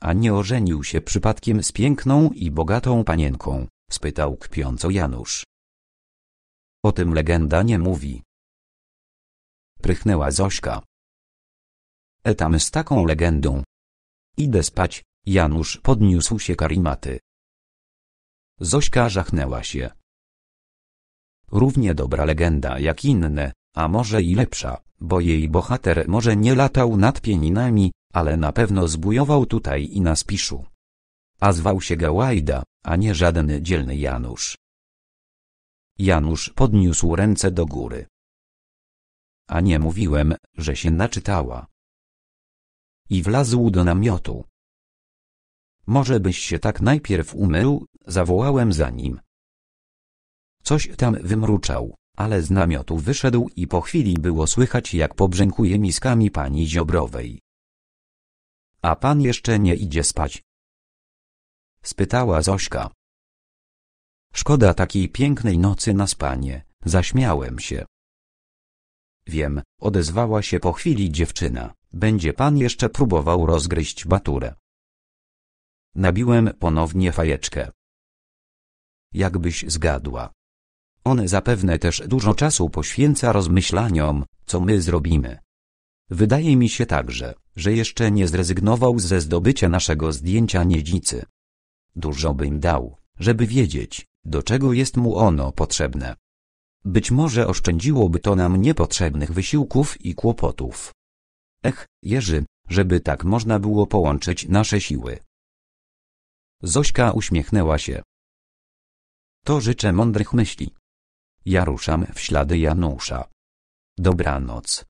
A nie ożenił się przypadkiem z piękną i bogatą panienką? spytał kpiąco Janusz. O tym legenda nie mówi. Prychnęła Zośka. Etam z taką legendą. Idę spać, Janusz podniósł się karimaty. Zośka żachnęła się. Równie dobra legenda jak inne, a może i lepsza, bo jej bohater może nie latał nad pieninami, ale na pewno zbujował tutaj i na Spiszu. A zwał się Gałajda, a nie żaden dzielny Janusz. Janusz podniósł ręce do góry. A nie mówiłem, że się naczytała. I wlazł do namiotu. Może byś się tak najpierw umył, zawołałem za nim. Coś tam wymruczał, ale z namiotu wyszedł i po chwili było słychać jak pobrzękuje miskami pani Ziobrowej. A pan jeszcze nie idzie spać? Spytała Zośka. Szkoda takiej pięknej nocy na spanie, zaśmiałem się. Wiem, odezwała się po chwili dziewczyna, będzie pan jeszcze próbował rozgryźć baturę. Nabiłem ponownie fajeczkę. Jakbyś zgadła. On zapewne też dużo czasu poświęca rozmyślaniom, co my zrobimy. Wydaje mi się także, że jeszcze nie zrezygnował ze zdobycia naszego zdjęcia niedzicy. Dużo bym dał, żeby wiedzieć, do czego jest mu ono potrzebne. Być może oszczędziłoby to nam niepotrzebnych wysiłków i kłopotów. Ech, Jerzy, żeby tak można było połączyć nasze siły. Zośka uśmiechnęła się. To życzę mądrych myśli. Ja ruszam w ślady Janusza. Dobranoc.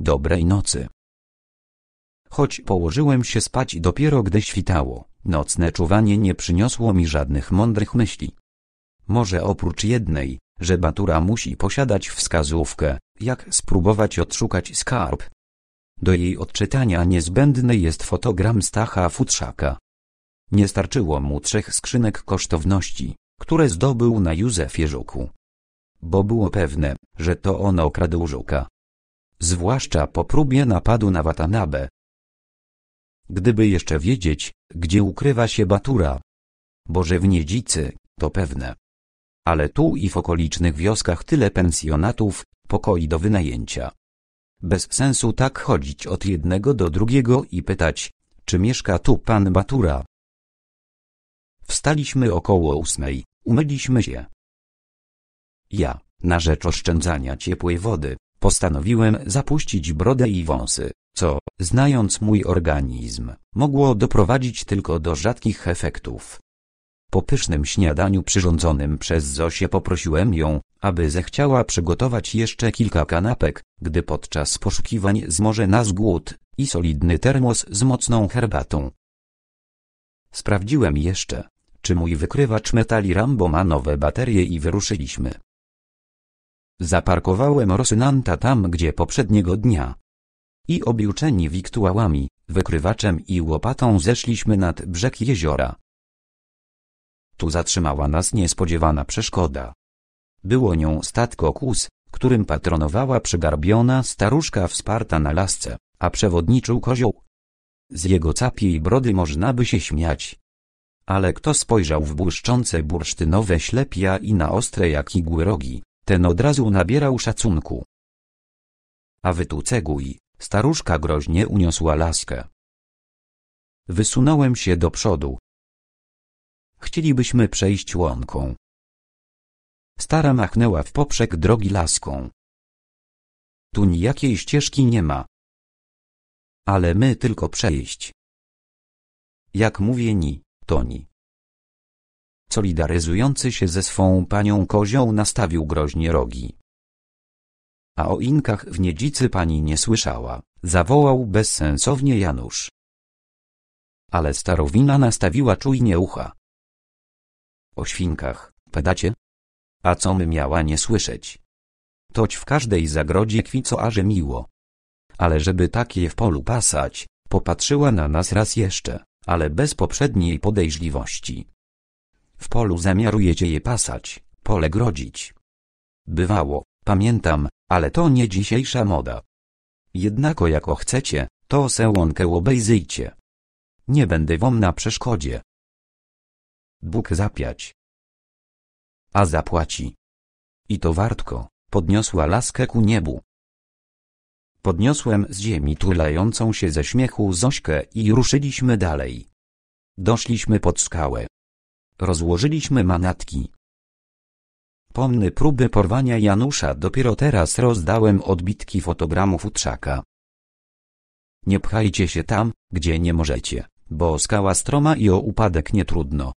Dobrej nocy. Choć położyłem się spać dopiero gdy świtało, nocne czuwanie nie przyniosło mi żadnych mądrych myśli. Może oprócz jednej, że Batura musi posiadać wskazówkę, jak spróbować odszukać skarb. Do jej odczytania niezbędny jest fotogram Stacha Futrzaka. Nie starczyło mu trzech skrzynek kosztowności, które zdobył na Józefie Żuku. Bo było pewne, że to on okradł Żuka zwłaszcza po próbie napadu na Watanabe. Gdyby jeszcze wiedzieć, gdzie ukrywa się Batura. Boże w Niedzicy, to pewne. Ale tu i w okolicznych wioskach tyle pensjonatów, pokoi do wynajęcia. Bez sensu tak chodzić od jednego do drugiego i pytać, czy mieszka tu pan Batura. Wstaliśmy około ósmej, umyliśmy się. Ja, na rzecz oszczędzania ciepłej wody, Postanowiłem zapuścić brodę i wąsy, co, znając mój organizm, mogło doprowadzić tylko do rzadkich efektów. Po pysznym śniadaniu przyrządzonym przez Zosię poprosiłem ją, aby zechciała przygotować jeszcze kilka kanapek, gdy podczas poszukiwań zmorze nas głód i solidny termos z mocną herbatą. Sprawdziłem jeszcze, czy mój wykrywacz metali Rambo ma nowe baterie i wyruszyliśmy. Zaparkowałem Rosynanta tam gdzie poprzedniego dnia. I objuczeni wiktuałami, wykrywaczem i łopatą zeszliśmy nad brzeg jeziora. Tu zatrzymała nas niespodziewana przeszkoda. Było nią statko kus, którym patronowała przygarbiona staruszka wsparta na lasce, a przewodniczył kozioł. Z jego capiej brody można by się śmiać. Ale kto spojrzał w błyszczące bursztynowe ślepia i na ostre jak igły rogi, ten od razu nabierał szacunku. A wy tu ceguj, staruszka groźnie uniosła laskę. Wysunąłem się do przodu. Chcielibyśmy przejść łąką. Stara machnęła w poprzek drogi laską. Tu nijakiej ścieżki nie ma. Ale my tylko przejść. Jak mówię ni, to ni solidaryzujący się ze swą panią kozią nastawił groźnie rogi. A o inkach w niedzicy pani nie słyszała, zawołał bezsensownie Janusz. Ale starowina nastawiła czujnie ucha. O świnkach, pedacie? A co my miała nie słyszeć? Toć w każdej zagrodzie kwico aże miło. Ale żeby takie w polu pasać, popatrzyła na nas raz jeszcze, ale bez poprzedniej podejrzliwości. W polu zamiarujecie je pasać, pole grodzić. Bywało, pamiętam, ale to nie dzisiejsza moda. Jednako jako chcecie, to se łąkę obejrzyjcie. Nie będę wam na przeszkodzie. Bóg zapiać. A zapłaci. I to wartko, podniosła laskę ku niebu. Podniosłem z ziemi tulającą się ze śmiechu Zośkę i ruszyliśmy dalej. Doszliśmy pod skałę. Rozłożyliśmy manatki. Pomny próby porwania Janusza dopiero teraz rozdałem odbitki fotogramów utrzaka. Nie pchajcie się tam, gdzie nie możecie, bo skała stroma i o upadek nie trudno.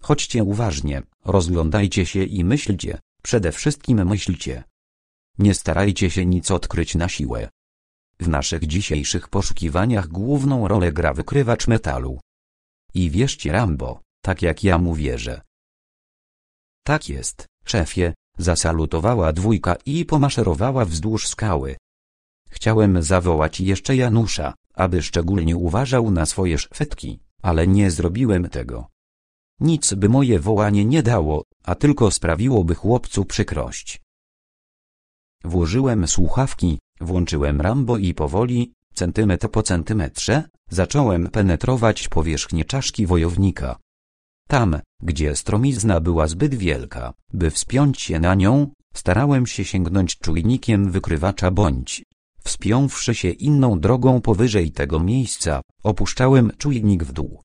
Chodźcie uważnie, rozglądajcie się i myślcie, przede wszystkim myślcie. Nie starajcie się nic odkryć na siłę. W naszych dzisiejszych poszukiwaniach główną rolę gra wykrywacz metalu. I wierzcie Rambo, tak jak ja mu wierzę. Tak jest, szefie, zasalutowała dwójka i pomaszerowała wzdłuż skały. Chciałem zawołać jeszcze Janusza, aby szczególnie uważał na swoje szwetki, ale nie zrobiłem tego. Nic by moje wołanie nie dało, a tylko sprawiłoby chłopcu przykrość. Włożyłem słuchawki, włączyłem rambo i powoli, centymetr po centymetrze, zacząłem penetrować powierzchnię czaszki wojownika. Tam, gdzie stromizna była zbyt wielka, by wspiąć się na nią, starałem się sięgnąć czujnikiem wykrywacza bądź wspiąwszy się inną drogą powyżej tego miejsca, opuszczałem czujnik w dół.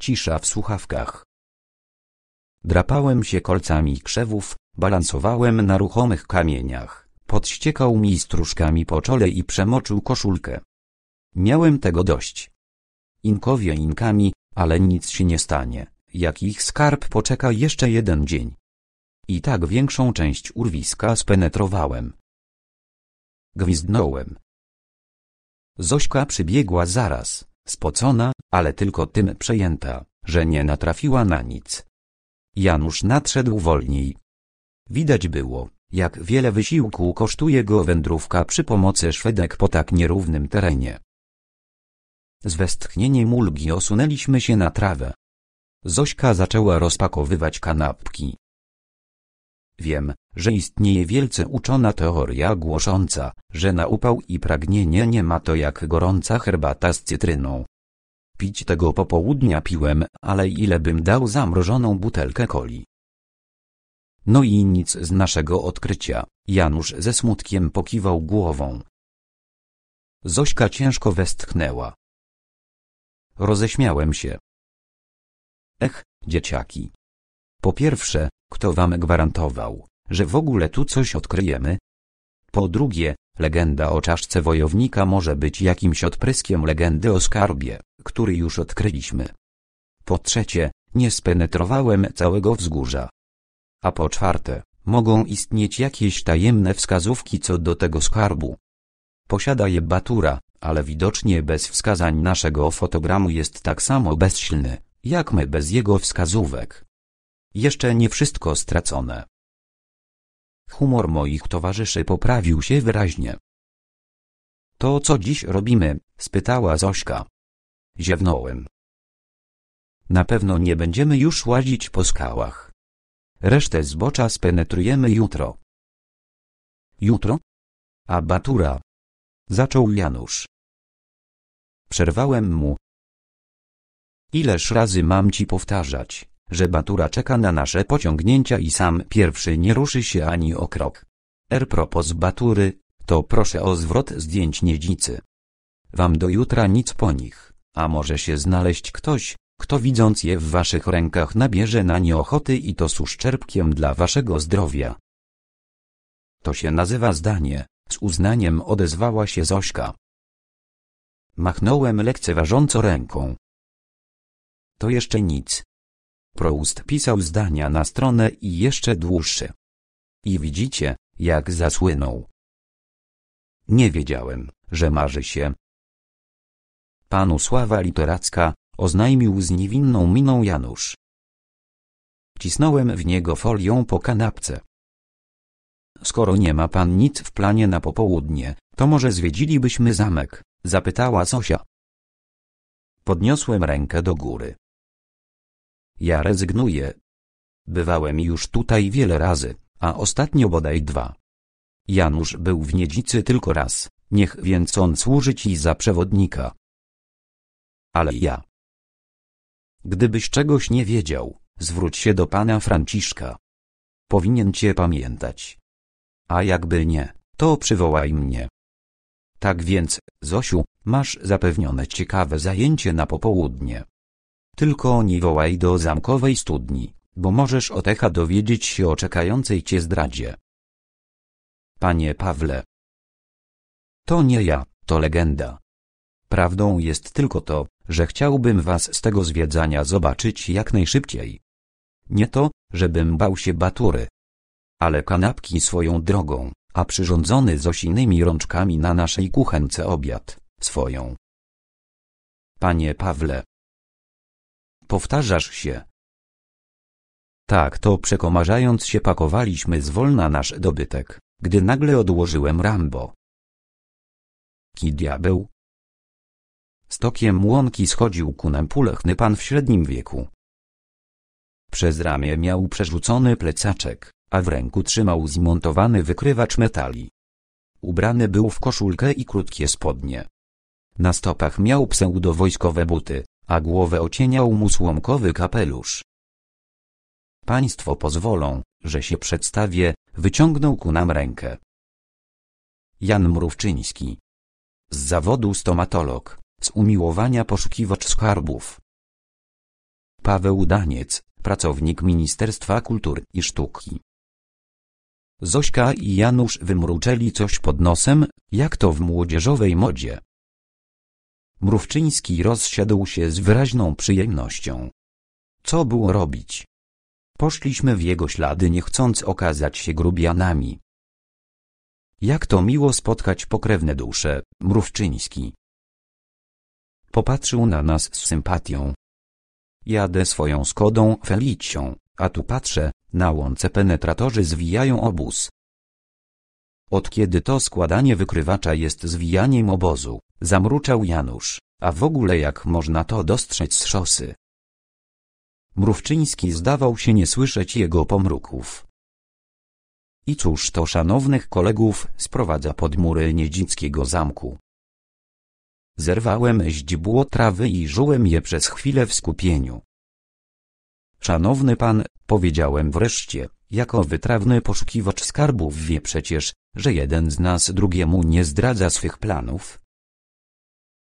Cisza w słuchawkach. Drapałem się kolcami krzewów, balansowałem na ruchomych kamieniach, podściekał mi stróżkami po czole i przemoczył koszulkę. Miałem tego dość. Inkowie inkami, ale nic się nie stanie, jak ich skarb poczeka jeszcze jeden dzień. I tak większą część urwiska spenetrowałem. Gwizdnąłem. Zośka przybiegła zaraz, spocona, ale tylko tym przejęta, że nie natrafiła na nic. Janusz nadszedł wolniej. Widać było, jak wiele wysiłku kosztuje go wędrówka przy pomocy szwedek po tak nierównym terenie. Z westchnieniem ulgi osunęliśmy się na trawę. Zośka zaczęła rozpakowywać kanapki. Wiem, że istnieje wielce uczona teoria głosząca, że na upał i pragnienie nie ma to jak gorąca herbata z cytryną. Pić tego popołudnia piłem, ale ile bym dał zamrożoną butelkę coli. No i nic z naszego odkrycia, Janusz ze smutkiem pokiwał głową. Zośka ciężko westchnęła. Roześmiałem się. Ech, dzieciaki. Po pierwsze, kto wam gwarantował, że w ogóle tu coś odkryjemy? Po drugie, legenda o czaszce wojownika może być jakimś odpryskiem legendy o skarbie, który już odkryliśmy. Po trzecie, nie spenetrowałem całego wzgórza. A po czwarte, mogą istnieć jakieś tajemne wskazówki co do tego skarbu. Posiada je Batura, ale widocznie bez wskazań naszego fotogramu jest tak samo bezsilny, jak my bez jego wskazówek. Jeszcze nie wszystko stracone. Humor moich towarzyszy poprawił się wyraźnie. To co dziś robimy? spytała Zośka. Ziewnąłem. Na pewno nie będziemy już łazić po skałach. Resztę zbocza spenetrujemy jutro. Jutro? Abatura. Zaczął Janusz. Przerwałem mu. Ileż razy mam ci powtarzać, że Batura czeka na nasze pociągnięcia i sam pierwszy nie ruszy się ani o krok. Er propos Batury, to proszę o zwrot zdjęć niedzicy. Wam do jutra nic po nich, a może się znaleźć ktoś, kto widząc je w waszych rękach nabierze na nie ochoty i to z uszczerbkiem dla waszego zdrowia. To się nazywa zdanie, z uznaniem odezwała się Zośka. Machnąłem lekceważąco ręką. To jeszcze nic. Proust pisał zdania na stronę i jeszcze dłuższe. I widzicie, jak zasłynął. Nie wiedziałem, że marzy się. Panu sława literacka, oznajmił z niewinną miną Janusz. Cisnąłem w niego folią po kanapce. Skoro nie ma pan nic w planie na popołudnie, to może zwiedzilibyśmy zamek. Zapytała Zosia. Podniosłem rękę do góry. Ja rezygnuję. Bywałem już tutaj wiele razy, a ostatnio bodaj dwa. Janusz był w Niedzicy tylko raz, niech więc on służy ci za przewodnika. Ale ja. Gdybyś czegoś nie wiedział, zwróć się do pana Franciszka. Powinien cię pamiętać. A jakby nie, to przywołaj mnie. Tak więc, Zosiu, masz zapewnione ciekawe zajęcie na popołudnie. Tylko nie wołaj do zamkowej studni, bo możesz otecha dowiedzieć się o czekającej cię zdradzie. Panie Pawle. To nie ja, to legenda. Prawdą jest tylko to, że chciałbym was z tego zwiedzania zobaczyć jak najszybciej. Nie to, żebym bał się batury. Ale kanapki swoją drogą a przyrządzony Zosiny rączkami na naszej kuchence obiad, swoją. Panie Pawle. Powtarzasz się. Tak to przekomarzając się pakowaliśmy zwolna nasz dobytek, gdy nagle odłożyłem Rambo. Ki diabeł? Stokiem łąki schodził ku nam pulechny pan w średnim wieku. Przez ramię miał przerzucony plecaczek, a w ręku trzymał zmontowany wykrywacz metali. Ubrany był w koszulkę i krótkie spodnie. Na stopach miał pseudowojskowe buty, a głowę ocieniał mu słomkowy kapelusz. Państwo pozwolą, że się przedstawię, wyciągnął ku nam rękę. Jan Mrówczyński. Z zawodu stomatolog, z umiłowania poszukiwacz skarbów. Paweł Daniec, pracownik Ministerstwa Kultury i Sztuki. Zośka i Janusz wymruczeli coś pod nosem, jak to w młodzieżowej modzie. Mrówczyński rozsiadł się z wyraźną przyjemnością. Co było robić? Poszliśmy w jego ślady nie chcąc okazać się grubianami. Jak to miło spotkać pokrewne dusze, Mrówczyński. Popatrzył na nas z sympatią. Jadę swoją Skodą Felicją, a tu patrzę, na łące penetratorzy zwijają obóz. Od kiedy to składanie wykrywacza jest zwijaniem obozu, zamruczał Janusz, a w ogóle jak można to dostrzec z szosy? Mrówczyński zdawał się nie słyszeć jego pomruków. I cóż to szanownych kolegów sprowadza pod mury niedzickiego zamku? Zerwałem źdźbło trawy i żułem je przez chwilę w skupieniu. Szanowny pan, Powiedziałem wreszcie, jako wytrawny poszukiwacz skarbów wie przecież, że jeden z nas drugiemu nie zdradza swych planów.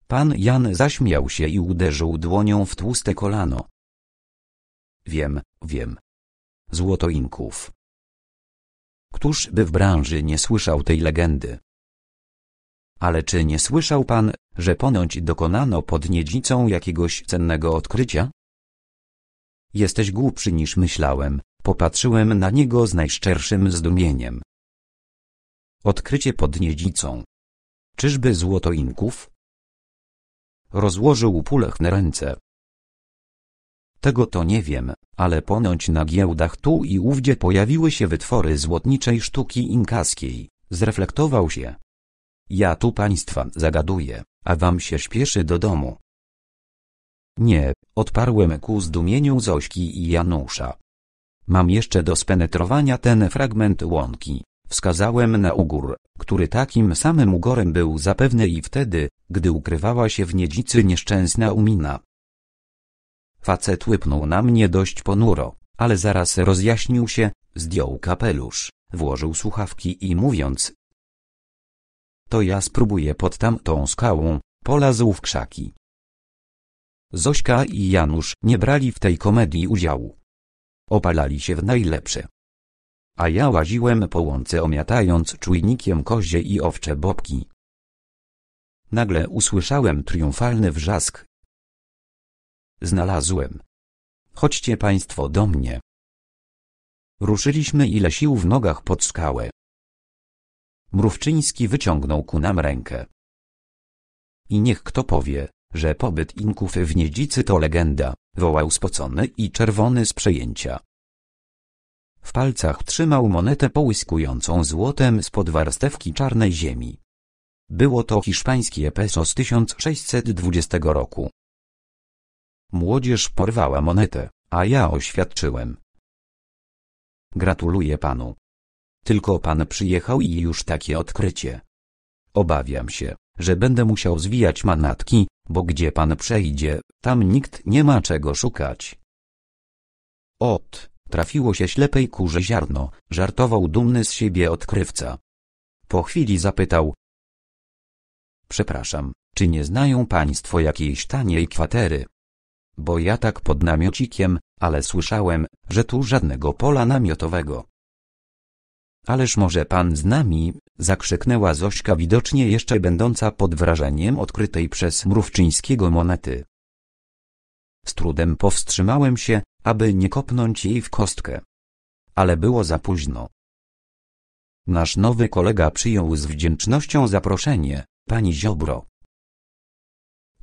Pan Jan zaśmiał się i uderzył dłonią w tłuste kolano. Wiem, wiem. Złotoinków. Któż by w branży nie słyszał tej legendy? Ale czy nie słyszał pan, że ponoć dokonano pod niedzicą jakiegoś cennego odkrycia? Jesteś głupszy niż myślałem, popatrzyłem na niego z najszczerszym zdumieniem. Odkrycie pod niedzicą. Czyżby złotoinków? Rozłożył Rozłożył na ręce. Tego to nie wiem, ale ponoć na giełdach tu i ówdzie pojawiły się wytwory złotniczej sztuki inkaskiej, zreflektował się. Ja tu państwa zagaduję, a wam się śpieszy do domu. Nie, odparłem ku zdumieniu Zośki i Janusza. Mam jeszcze do spenetrowania ten fragment łąki. Wskazałem na ugór, który takim samym ugorem był zapewne i wtedy, gdy ukrywała się w niedzicy nieszczęsna umina. Facet łypnął na mnie dość ponuro, ale zaraz rozjaśnił się, zdjął kapelusz, włożył słuchawki i mówiąc to ja spróbuję pod tamtą skałą, polazł w krzaki. Zośka i Janusz nie brali w tej komedii udziału. Opalali się w najlepsze. A ja łaziłem po łące omiatając czujnikiem kozie i owcze bobki. Nagle usłyszałem triumfalny wrzask. Znalazłem. Chodźcie państwo do mnie. Ruszyliśmy ile sił w nogach pod skałę. Mrówczyński wyciągnął ku nam rękę. I niech kto powie, że pobyt Inków w Niedzicy to legenda, wołał spocony i czerwony z przejęcia. W palcach trzymał monetę połyskującą złotem spod warstewki czarnej ziemi. Było to hiszpańskie peso z 1620 roku. Młodzież porwała monetę, a ja oświadczyłem. Gratuluję panu. Tylko pan przyjechał i już takie odkrycie. Obawiam się, że będę musiał zwijać manatki, bo gdzie pan przejdzie, tam nikt nie ma czego szukać. Ot, trafiło się ślepej kurze ziarno, żartował dumny z siebie odkrywca. Po chwili zapytał. Przepraszam, czy nie znają państwo jakiejś taniej kwatery? Bo ja tak pod namiocikiem, ale słyszałem, że tu żadnego pola namiotowego. Ależ może pan z nami, zakrzyknęła Zośka widocznie jeszcze będąca pod wrażeniem odkrytej przez Mrówczyńskiego monety. Z trudem powstrzymałem się, aby nie kopnąć jej w kostkę. Ale było za późno. Nasz nowy kolega przyjął z wdzięcznością zaproszenie, pani Ziobro.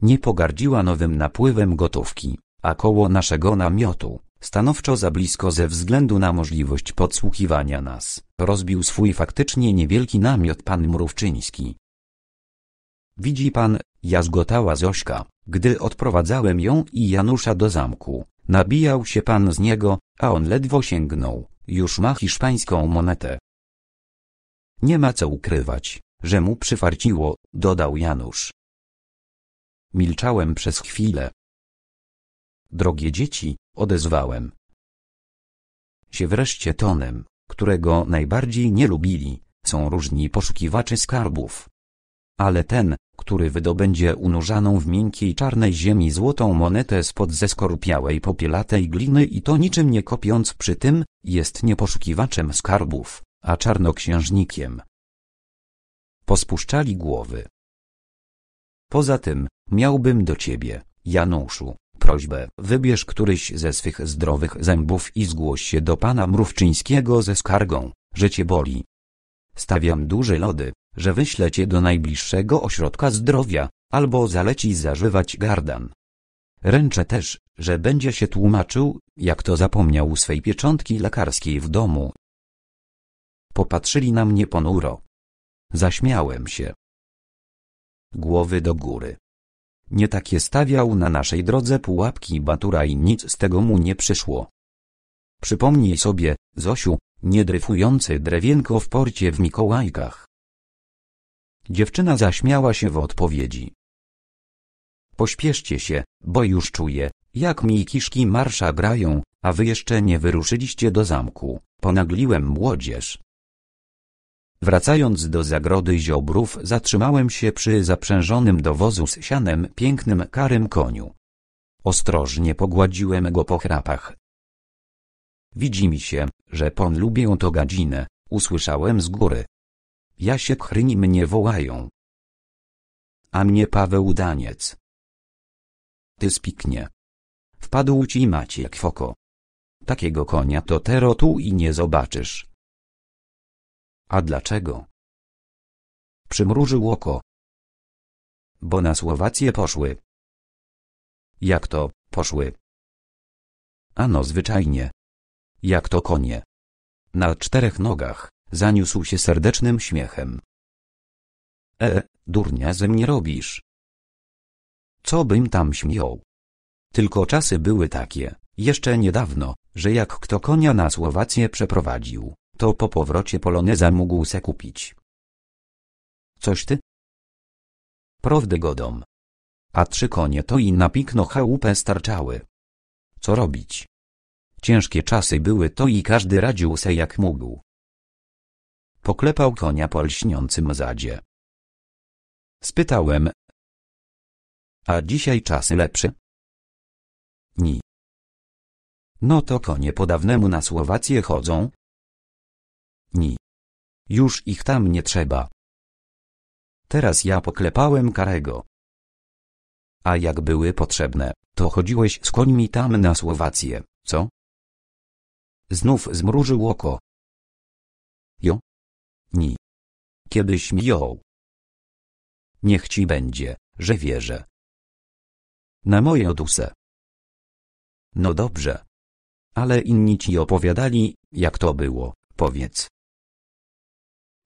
Nie pogardziła nowym napływem gotówki, a koło naszego namiotu stanowczo za blisko ze względu na możliwość podsłuchiwania nas, rozbił swój faktycznie niewielki namiot pan Mrówczyński. Widzi pan, jazgotała Zośka, gdy odprowadzałem ją i Janusza do zamku, nabijał się pan z niego, a on ledwo sięgnął, już ma hiszpańską monetę. Nie ma co ukrywać, że mu przyfarciło, dodał Janusz. Milczałem przez chwilę, Drogie dzieci, odezwałem się wreszcie tonem, którego najbardziej nie lubili, są różni poszukiwacze skarbów. Ale ten, który wydobędzie unurzaną w miękkiej czarnej ziemi złotą monetę spod zeskorpiałej popielatej gliny i to niczym nie kopiąc przy tym, jest nie poszukiwaczem skarbów, a czarnoksiężnikiem. Pospuszczali głowy. Poza tym, miałbym do ciebie, Januszu, prośbę. Wybierz któryś ze swych zdrowych zębów i zgłoś się do pana Mrówczyńskiego ze skargą, że cię boli. Stawiam duże lody, że wyślecie cię do najbliższego ośrodka zdrowia, albo zaleci zażywać gardan. Ręczę też, że będzie się tłumaczył, jak to zapomniał swej pieczątki lekarskiej w domu. Popatrzyli na mnie ponuro. Zaśmiałem się. Głowy do góry. Nie takie stawiał na naszej drodze pułapki Batura i nic z tego mu nie przyszło. Przypomnij sobie, Zosiu, niedryfujący drewienko w porcie w Mikołajkach. Dziewczyna zaśmiała się w odpowiedzi. Pośpieszcie się, bo już czuję, jak mi kiszki marsza grają, a wy jeszcze nie wyruszyliście do zamku, ponagliłem młodzież. Wracając do zagrody ziobrów zatrzymałem się przy zaprzężonym do wozu z sianem pięknym karym koniu. Ostrożnie pogładziłem go po chrapach. Widzi mi się, że pon lubię to gadzinę, usłyszałem z góry. Ja się chryni mnie wołają. A mnie Paweł Daniec. Ty spiknie. Wpadł ci Maciek w Takiego konia to tero tu i nie zobaczysz. A dlaczego? Przymrużył oko. Bo na Słowację poszły. Jak to, poszły? Ano zwyczajnie. Jak to konie. Na czterech nogach, zaniósł się serdecznym śmiechem. E, durnia ze mnie robisz. Co bym tam śmiał? Tylko czasy były takie, jeszcze niedawno, że jak kto konia na Słowację przeprowadził, to po powrocie Poloneza mógł se kupić. Coś ty? Prawdy godom. A trzy konie to i na pikno chałupę starczały. Co robić? Ciężkie czasy były to i każdy radził se jak mógł. Poklepał konia po lśniącym zadzie. Spytałem. A dzisiaj czasy lepsze? Ni. No to konie po dawnemu na Słowację chodzą, Ni. Już ich tam nie trzeba. Teraz ja poklepałem Karego. A jak były potrzebne, to chodziłeś z końmi tam na Słowację, co? Znów zmrużył oko. Jo? Ni. Kiedyś mi jął. Niech ci będzie, że wierzę. Na moje odusę. No dobrze. Ale inni ci opowiadali, jak to było, powiedz.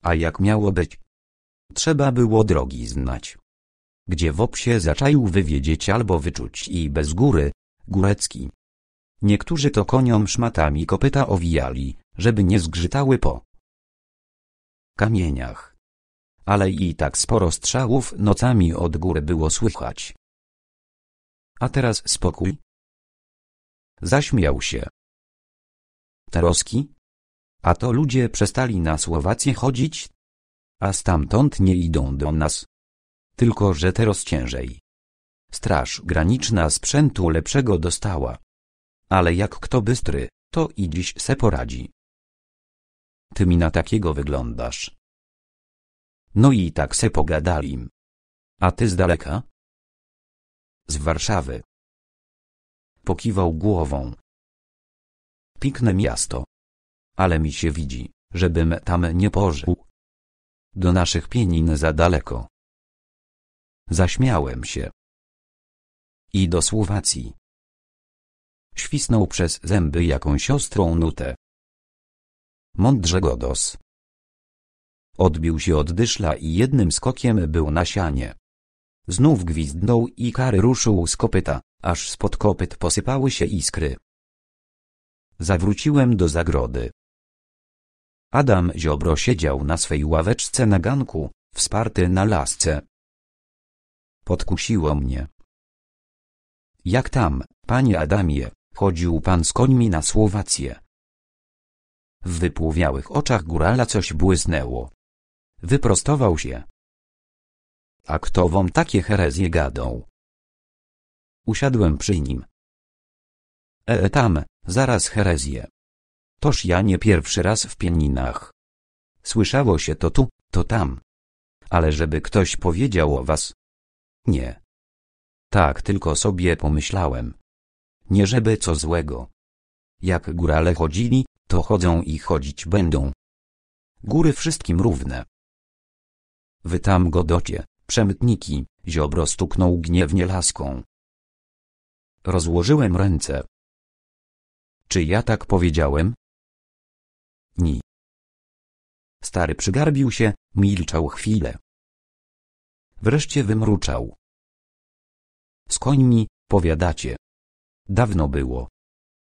A jak miało być? Trzeba było drogi znać. Gdzie w się zaczaił wywiedzieć albo wyczuć i bez góry, górecki. Niektórzy to koniom szmatami kopyta owijali, żeby nie zgrzytały po kamieniach. Ale i tak sporo strzałów nocami od góry było słychać. A teraz spokój. Zaśmiał się. Taroski? A to ludzie przestali na Słowację chodzić? A stamtąd nie idą do nas. Tylko, że teraz ciężej. Straż graniczna sprzętu lepszego dostała. Ale jak kto bystry, to i dziś se poradzi. Ty mi na takiego wyglądasz. No i tak se pogadalim. A ty z daleka? Z Warszawy. Pokiwał głową. Pikne miasto ale mi się widzi, żebym tam nie pożył. Do naszych pienin za daleko. Zaśmiałem się. I do Słowacji. Świsnął przez zęby jakąś ostrą nutę. Mądrze Godos. Odbił się od dyszla i jednym skokiem był na sianie. Znów gwizdnął i kary ruszył z kopyta, aż spod kopyt posypały się iskry. Zawróciłem do zagrody. Adam Ziobro siedział na swej ławeczce na ganku, wsparty na lasce. Podkusiło mnie. Jak tam, panie Adamie, chodził pan z końmi na Słowację? W wypłowiałych oczach górala coś błysnęło. Wyprostował się. A kto wam takie herezje gadał? Usiadłem przy nim. E, e tam, zaraz herezje. Toż ja nie pierwszy raz w Pieninach. Słyszało się to tu, to tam. Ale żeby ktoś powiedział o was? Nie. Tak tylko sobie pomyślałem. Nie żeby co złego. Jak górale chodzili, to chodzą i chodzić będą. Góry wszystkim równe. Wy tam godocie, przemytniki, ziobro stuknął gniewnie laską. Rozłożyłem ręce. Czy ja tak powiedziałem? Ni. Stary przygarbił się, milczał chwilę. Wreszcie wymruczał. Z końmi, powiadacie. Dawno było.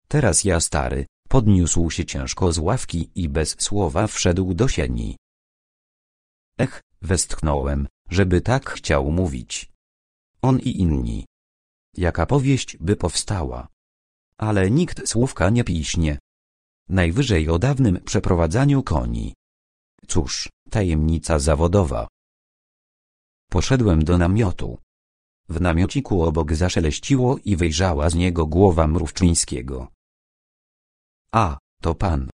Teraz ja stary, podniósł się ciężko z ławki i bez słowa wszedł do sieni. Ech, westchnąłem, żeby tak chciał mówić. On i inni. Jaka powieść by powstała. Ale nikt słówka nie piśnie najwyżej o dawnym przeprowadzaniu koni. Cóż, tajemnica zawodowa. Poszedłem do namiotu. W namiociku obok zaszeleściło i wyjrzała z niego głowa Mrówczyńskiego. A, to pan.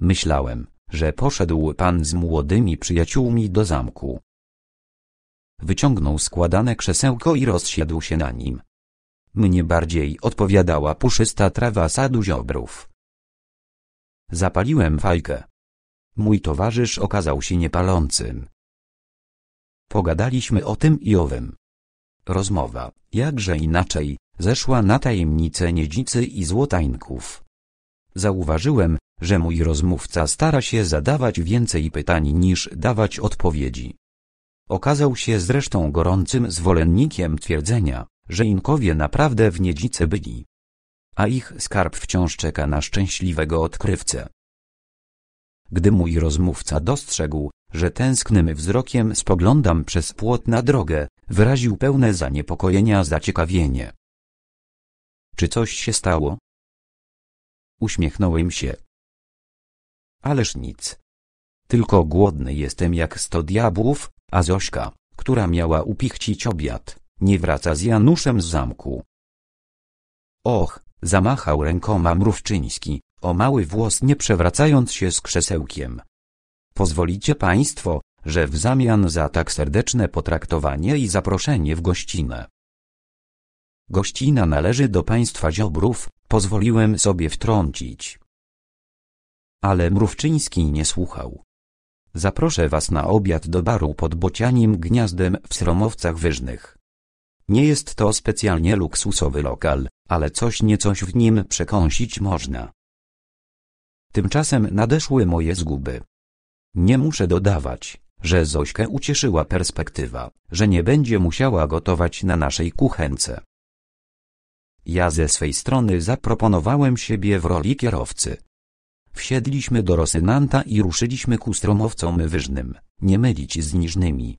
Myślałem, że poszedł pan z młodymi przyjaciółmi do zamku. Wyciągnął składane krzesełko i rozsiadł się na nim. Mnie bardziej odpowiadała puszysta trawa sadu ziobrów. Zapaliłem fajkę. Mój towarzysz okazał się niepalącym. Pogadaliśmy o tym i owym. Rozmowa, jakże inaczej, zeszła na tajemnicę niedzicy i złotańków. Zauważyłem, że mój rozmówca stara się zadawać więcej pytań niż dawać odpowiedzi. Okazał się zresztą gorącym zwolennikiem twierdzenia, że Inkowie naprawdę w niedzicy byli a ich skarb wciąż czeka na szczęśliwego odkrywcę. Gdy mój rozmówca dostrzegł, że tęsknym wzrokiem spoglądam przez płot na drogę, wyraził pełne zaniepokojenia zaciekawienie. Czy coś się stało? Uśmiechnąłem się. Ależ nic. Tylko głodny jestem jak sto diabłów, a Zośka, która miała upichcić obiad, nie wraca z Januszem z zamku. Och, Zamachał rękoma Mrówczyński, o mały włos nie przewracając się z krzesełkiem. Pozwolicie państwo, że w zamian za tak serdeczne potraktowanie i zaproszenie w gościnę. Gościna należy do państwa Ziobrów, pozwoliłem sobie wtrącić. Ale Mrówczyński nie słuchał. Zaproszę was na obiad do baru pod Bocianim Gniazdem w Sromowcach Wyżnych. Nie jest to specjalnie luksusowy lokal, ale coś niecoś w nim przekąsić można. Tymczasem nadeszły moje zguby. Nie muszę dodawać, że Zośkę ucieszyła perspektywa, że nie będzie musiała gotować na naszej kuchence. Ja ze swej strony zaproponowałem siebie w roli kierowcy. Wsiedliśmy do Rosynanta i ruszyliśmy ku stromowcom wyżnym, nie mylić z niżnymi.